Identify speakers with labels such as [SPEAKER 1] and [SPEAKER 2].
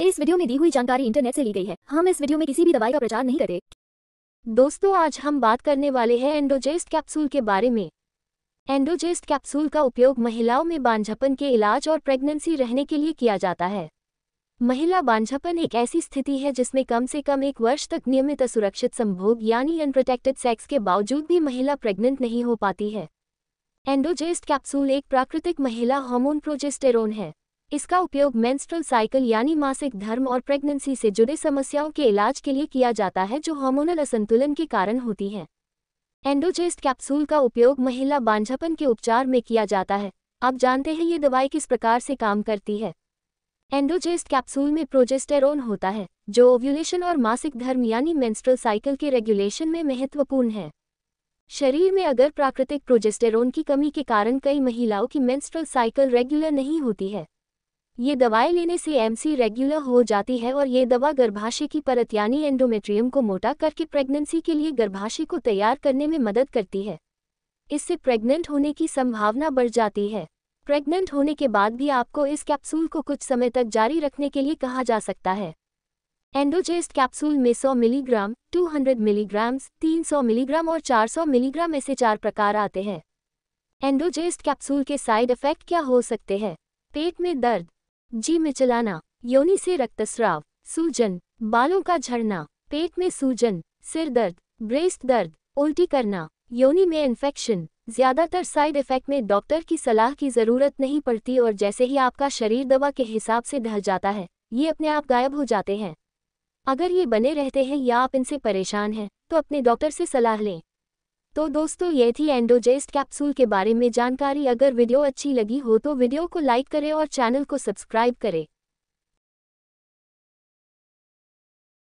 [SPEAKER 1] इस वीडियो में दी हुई जानकारी इंटरनेट से ली गई है हम इस वीडियो में किसी भी दवाई का प्रचार नहीं करते दोस्तों आज हम बात करने वाले हैं एंडोजेस्ट कैप्सूल के बारे में एंडोजेस्ट कैप्सूल का उपयोग महिलाओं में बांझपन के इलाज और प्रेगनेंसी रहने के लिए किया जाता है महिला बांझपन एक ऐसी स्थिति है जिसमें कम से कम एक वर्ष तक नियमित असुरक्षित संभोग यानी अनप्रोटेक्टेड सेक्स के बावजूद भी महिला प्रेग्नेंट नहीं हो पाती है एंडोजेस्ट कैप्सूल एक प्राकृतिक महिला हॉर्मोन प्रोजेस्टेरोन है इसका उपयोग मेंस्ट्रुअल साइकिल यानी मासिक धर्म और प्रेगनेंसी से जुड़े समस्याओं के इलाज के लिए किया जाता है जो हार्मोनल असंतुलन के कारण होती हैं एंडोजेस्ट कैप्सूल का उपयोग महिला बांझपन के उपचार में किया जाता है आप जानते हैं ये दवाई किस प्रकार से काम करती है एंडोजेस्ट कैप्सूल में प्रोजेस्टेरोन होता है जो ओव्यूलेशन और मासिक धर्म यानी मेंस्ट्रुअल साइकिल के रेगुलेशन में महत्वपूर्ण है शरीर में अगर प्राकृतिक प्रोजेस्टेरोन की कमी के कारण कई महिलाओं की मेंस्ट्रुअल साइकिल रेगुलर नहीं होती है ये दवाएं लेने से एमसी रेगुलर हो जाती है और ये दवा गर्भाशय की परत यानी एंडोमेट्रियम को मोटा करके प्रेगनेंसी के लिए गर्भाशय को तैयार करने में मदद करती है इससे प्रेग्नेंट होने की संभावना बढ़ जाती है प्रेग्नेंट होने के बाद भी आपको इस कैप्सूल को कुछ समय तक जारी रखने के लिए कहा जा सकता है एंडोजेस्ट कैप्सूल में 100 मिलीग्राम 200 मिलीग्राम 300 मिलीग्राम और 400 मिलीग्राम ऐसे चार प्रकार आते हैं एंडोजेस्ट कैप्सूल के साइड इफेक्ट क्या हो सकते हैं पेट में दर्द जी में चलाना योनि से रक्तस्राव सूजन बालों का झड़ना पेट में सूजन सिर दर्द ब्रेस्ट दर्द उल्टी करना योनि में इन्फेक्शन ज्यादातर साइड इफेक्ट में डॉक्टर की सलाह की जरूरत नहीं पड़ती और जैसे ही आपका शरीर दवा के हिसाब से ढह जाता है ये अपने आप गायब हो जाते हैं अगर ये बने रहते हैं या आप इनसे परेशान हैं तो अपने डॉक्टर से सलाह लें तो दोस्तों ये थी एंडोजेस्ट कैप्सूल के बारे में जानकारी अगर वीडियो अच्छी लगी हो तो वीडियो को लाइक करें और चैनल को सब्सक्राइब करें